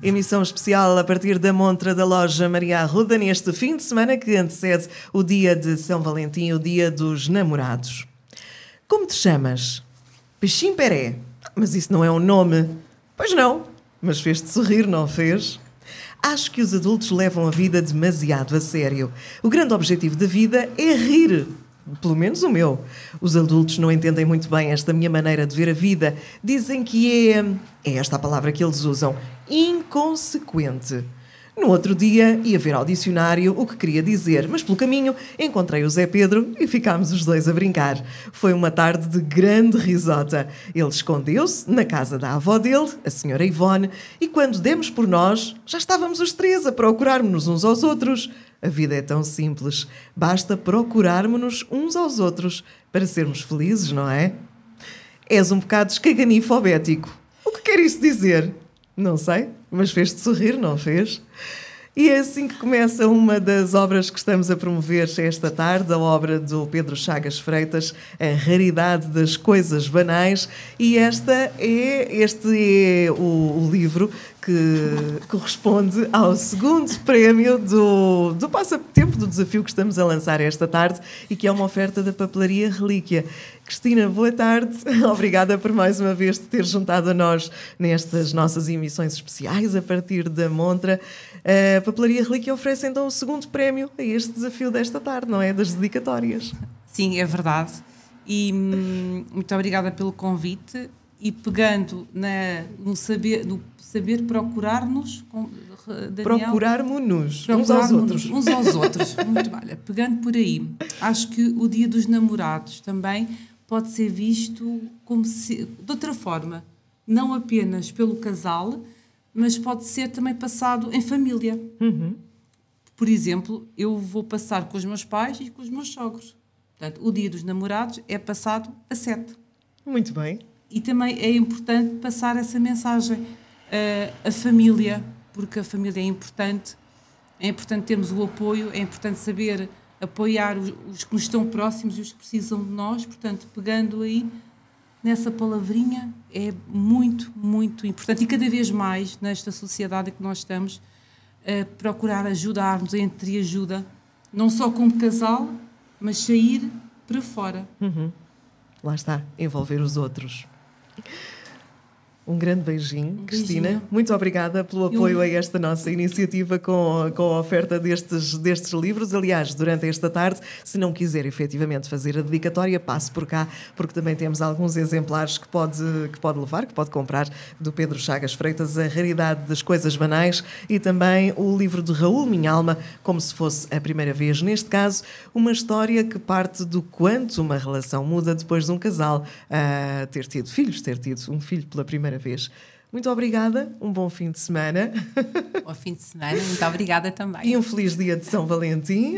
Emissão especial a partir da montra da loja Maria Arruda neste fim de semana que antecede o dia de São Valentim, o dia dos namorados. Como te chamas? Peixim Peré. Mas isso não é um nome. Pois não, mas fez-te sorrir, não fez? Acho que os adultos levam a vida demasiado a sério. O grande objetivo da vida é rir pelo menos o meu. Os adultos não entendem muito bem esta minha maneira de ver a vida. Dizem que é, é esta a palavra que eles usam, inconsequente. No outro dia ia ver ao dicionário o que queria dizer, mas pelo caminho encontrei o Zé Pedro e ficámos os dois a brincar. Foi uma tarde de grande risota. Ele escondeu-se na casa da avó dele, a senhora Ivone, e quando demos por nós, já estávamos os três a procurarmos uns aos outros. A vida é tão simples, basta procurarmos-nos uns aos outros para sermos felizes, não é? És um bocado escaganifobético. O que quer isso dizer? Não sei, mas fez-te sorrir, não fez? E é assim que começa uma das obras que estamos a promover esta tarde, a obra do Pedro Chagas Freitas, A Raridade das Coisas Banais. E esta é, este é o, o livro que corresponde ao segundo prémio do, do passatempo do desafio que estamos a lançar esta tarde e que é uma oferta da papelaria Relíquia. Cristina, boa tarde. Obrigada por mais uma vez te ter juntado a nós nestas nossas emissões especiais a partir da Montra. Uh, Papelaria Relíquia oferece então o segundo prémio a este desafio desta tarde, não é? Das dedicatórias. Sim, é verdade. E hum, muito obrigada pelo convite e pegando na, no saber, no saber procurar-nos. Procurarmo-nos uns aos outros. Uns aos outros. muito bem. Pegando por aí, acho que o Dia dos Namorados também pode ser visto como se, de outra forma, não apenas pelo casal, mas pode ser também passado em família. Uhum. Por exemplo, eu vou passar com os meus pais e com os meus sogros. Portanto, o dia dos namorados é passado a sete. Muito bem. E também é importante passar essa mensagem eh, à família, porque a família é importante. É importante termos o apoio, é importante saber apoiar os, os que nos estão próximos e os que precisam de nós. Portanto, pegando aí nessa palavrinha é muito, muito importante. E cada vez mais, nesta sociedade em que nós estamos, a procurar ajudar-nos, entre ajuda, não só como casal, mas sair para fora. Uhum. Lá está, envolver os outros. Um grande beijinho, um Cristina. Beijinho. Muito obrigada pelo apoio a esta nossa iniciativa com, com a oferta destes, destes livros. Aliás, durante esta tarde, se não quiser efetivamente fazer a dedicatória, passe por cá, porque também temos alguns exemplares que pode, que pode levar, que pode comprar, do Pedro Chagas Freitas, A Raridade das Coisas Banais, e também o livro de Raul Minha Alma, como se fosse a primeira vez. Neste caso, uma história que parte do quanto uma relação muda depois de um casal uh, ter tido filhos, ter tido um filho pela primeira primeira vez. Muito obrigada, um bom fim de semana. Bom fim de semana, muito obrigada também. E um feliz dia de São Valentim.